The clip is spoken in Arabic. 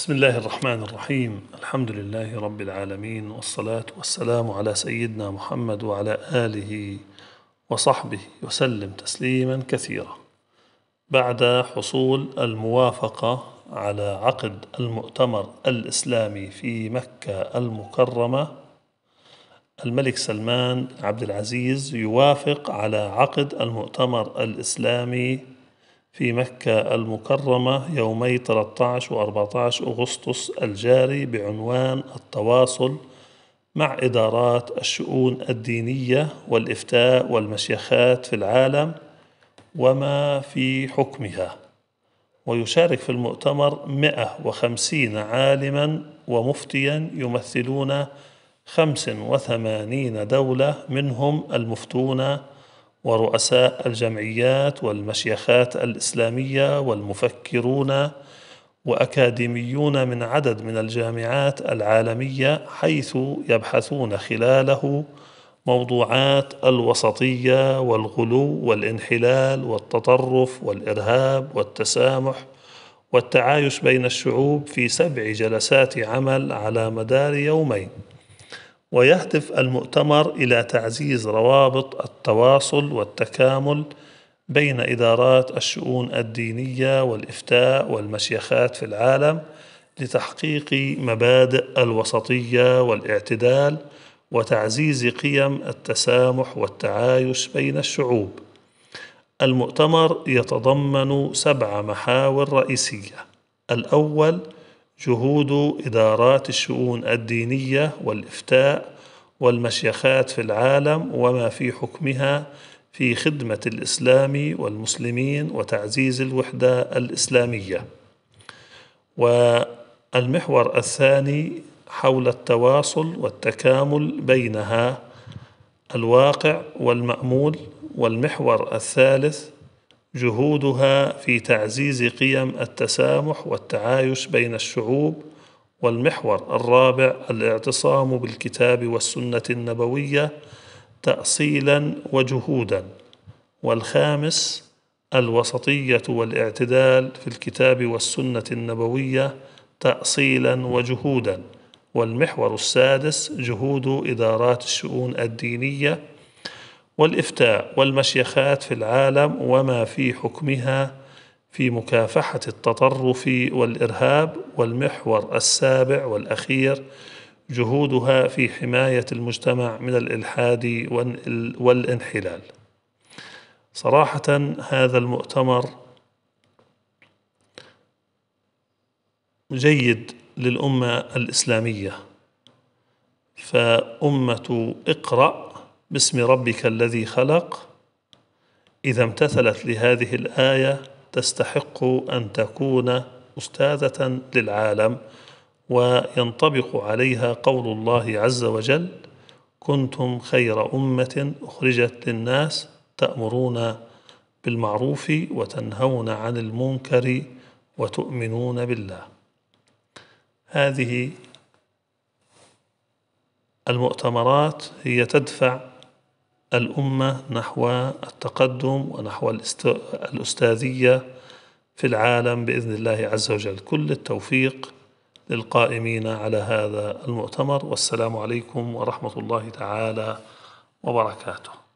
بسم الله الرحمن الرحيم الحمد لله رب العالمين والصلاة والسلام على سيدنا محمد وعلى آله وصحبه وسلم تسليما كثيرا بعد حصول الموافقة على عقد المؤتمر الإسلامي في مكة المكرمة الملك سلمان عبد العزيز يوافق على عقد المؤتمر الإسلامي في مكة المكرمة يومي 13 و 14 أغسطس الجاري بعنوان التواصل مع إدارات الشؤون الدينية والإفتاء والمشيخات في العالم وما في حكمها ويشارك في المؤتمر 150 عالما ومفتيا يمثلون 85 دولة منهم المفتون ورؤساء الجمعيات والمشيخات الإسلامية والمفكرون وأكاديميون من عدد من الجامعات العالمية حيث يبحثون خلاله موضوعات الوسطية والغلو والانحلال والتطرف والإرهاب والتسامح والتعايش بين الشعوب في سبع جلسات عمل على مدار يومين ويهدف المؤتمر إلى تعزيز روابط التواصل والتكامل بين إدارات الشؤون الدينية والإفتاء والمشيخات في العالم لتحقيق مبادئ الوسطية والاعتدال وتعزيز قيم التسامح والتعايش بين الشعوب. المؤتمر يتضمن سبع محاور رئيسية. الأول: جهود إدارات الشؤون الدينية والإفتاء والمشيخات في العالم وما في حكمها في خدمة الإسلام والمسلمين وتعزيز الوحدة الإسلامية. والمحور الثاني حول التواصل والتكامل بينها الواقع والمأمول والمحور الثالث جهودها في تعزيز قيم التسامح والتعايش بين الشعوب والمحور الرابع الاعتصام بالكتاب والسنه النبويه تاصيلا وجهودا والخامس الوسطيه والاعتدال في الكتاب والسنه النبويه تاصيلا وجهودا والمحور السادس جهود ادارات الشؤون الدينيه والإفتاء والمشيخات في العالم وما في حكمها في مكافحة التطرف والإرهاب والمحور السابع والأخير جهودها في حماية المجتمع من الإلحاد والانحلال. صراحة هذا المؤتمر جيد للأمة الإسلامية فأمة اقرأ باسم ربك الذي خلق اذا امتثلت لهذه الايه تستحق ان تكون استاذه للعالم وينطبق عليها قول الله عز وجل كنتم خير امه اخرجت للناس تامرون بالمعروف وتنهون عن المنكر وتؤمنون بالله هذه المؤتمرات هي تدفع الأمة نحو التقدم ونحو الأستاذية في العالم بإذن الله عز وجل كل التوفيق للقائمين على هذا المؤتمر والسلام عليكم ورحمة الله تعالى وبركاته